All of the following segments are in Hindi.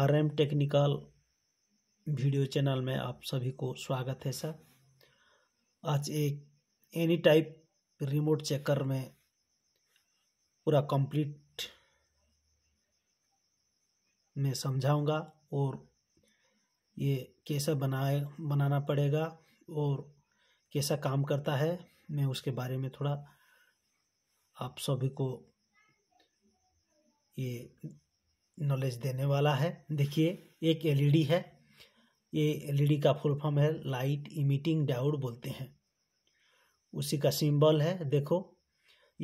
are M technical video channel में आप सभी को स्वागत है सर आज एक एनी टाइप रिमोट चेकर में पूरा कंप्लीट मैं समझाऊंगा और ये कैसा बनाए बनाना पड़ेगा और कैसा काम करता है मैं उसके बारे में थोड़ा आप सभी को ये नॉलेज देने वाला है देखिए एक एलईडी है ये एलईडी का फुल फॉर्म है लाइट इमिटिंग डायोड बोलते हैं उसी का सिंबल है देखो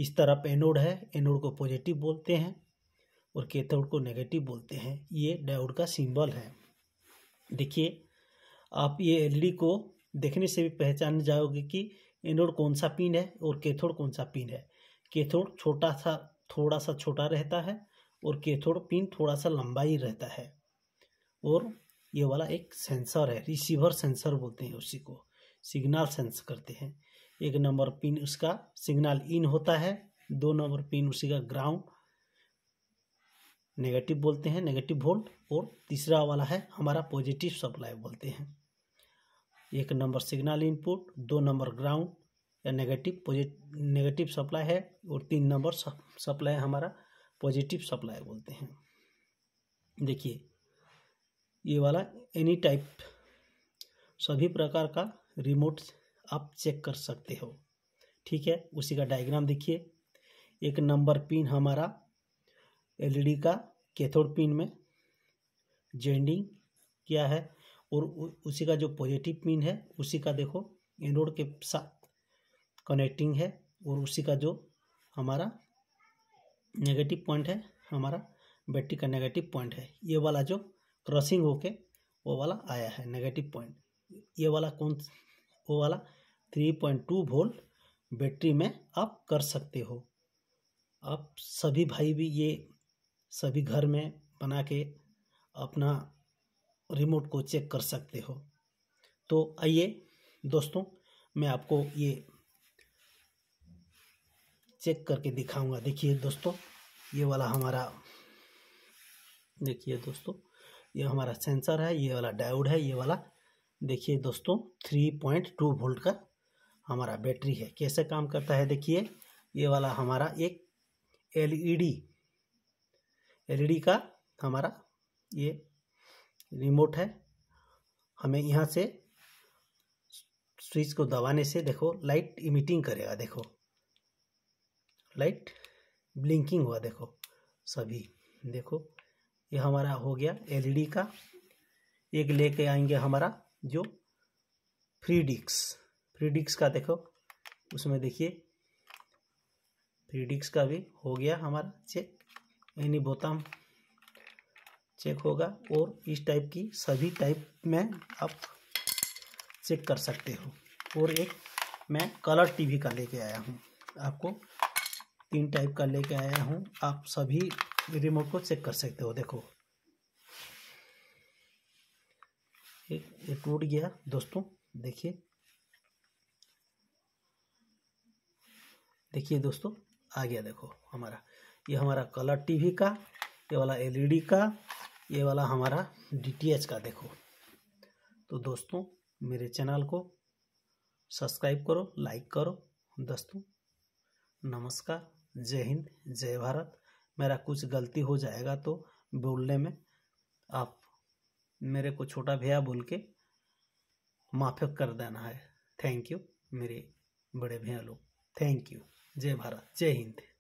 इस तरफ एनोड है एनोड को पॉजिटिव बोलते हैं और कैथोड को नेगेटिव बोलते हैं ये डायोड का सिंबल है देखिए आप ये एलईडी को देखने से भी पहचान जाओगे कि एनोड कौन सा पिन है और कैथोड कौन सा पिन है कैथोड छोटा सा थोड़ा सा छोटा रहता है और केथोड़ पिन थोड़ा सा लंबा ही रहता है और ये वाला एक सेंसर है रिसीवर सेंसर बोलते हैं उसी को सिग्नल सेंस करते हैं एक नंबर पिन उसका सिग्नल इन होता है दो नंबर पिन उसी का ग्राउंड नेगेटिव बोलते हैं नेगेटिव वोल्ट और तीसरा वाला है हमारा पॉजिटिव सप्लाई बोलते हैं एक नंबर सिग्नल इनपुट दो नंबर ग्राउंड या नेगेटिव पॉजिटिव नेगेटिव सप्लाई है और तीन नंबर सप्लाई हमारा पॉजिटिव सप्लाई बोलते हैं देखिए ये वाला एनी टाइप सभी प्रकार का रिमोट आप चेक कर सकते हो ठीक है उसी का डायग्राम देखिए एक नंबर पिन हमारा एलईडी e का कैथोड पिन में जेंडिंग किया है और उसी का जो पॉजिटिव पिन है उसी का देखो एनोड के साथ कनेक्टिंग है और उसी का जो हमारा नेगेटिव पॉइंट है हमारा बैटरी का नेगेटिव पॉइंट है ये वाला जो क्रॉसिंग होके वो वाला आया है नेगेटिव पॉइंट ये वाला कौन वो वाला three point two volt battery में आप कर सकते हो आप सभी भाई भी ये सभी घर में बना के अपना रिमोट को चेक कर सकते हो तो आइए दोस्तों मैं आपको ये चेक करके दिखाऊंगा देखिए दोस्तों ये वाला हमारा देखिए दोस्तों ये हमारा सेंसर है ये वाला डायोड है ये वाला देखिए दोस्तों थ्री पॉइंट टू वोल्ट का हमारा बैटरी है कैसे काम करता है देखिए ये वाला हमारा एक एलईडी एलईडी e e का हमारा ये रिमोट है हमें यहाँ से स्विच को दबाने से देखो लाइट इमिटिंग करेगा देखो लाइट ब्लिंकिंग हुआ देखो सभी देखो ये हमारा हो गया एलईडी का एक लेके आएंगे हमारा जो फ्री डिक्स का देखो उसमें देखिए फ्री डिक्स का भी हो गया हमारा चेक यानी बोतम चेक होगा और इस टाइप की सभी टाइप में आप चेक कर सकते हो और एक मैं कलर टीवी का लेके आया हूँ आपको तीन टाइप का लेके आया हूँ आप सभी रिमोट को चेक कर सकते हो देखो ये टूट गया दोस्तों देखिए देखिए दोस्तों आ गया देखो हमारा ये हमारा कलर टीवी का ये वाला एलईडी e का ये वाला हमारा डीटीएच का देखो तो दोस्तों मेरे चैनल को सब्सक्राइब करो लाइक करो दोस्तों नमस्कार जय हिंद जय भारत मेरा कुछ गलती हो जाएगा तो बोलने में आप मेरे को छोटा भैया बोल के माफ़ कर देना है थैंक यू मेरे बड़े भैया लोग थैंक यू जय भारत जय हिंद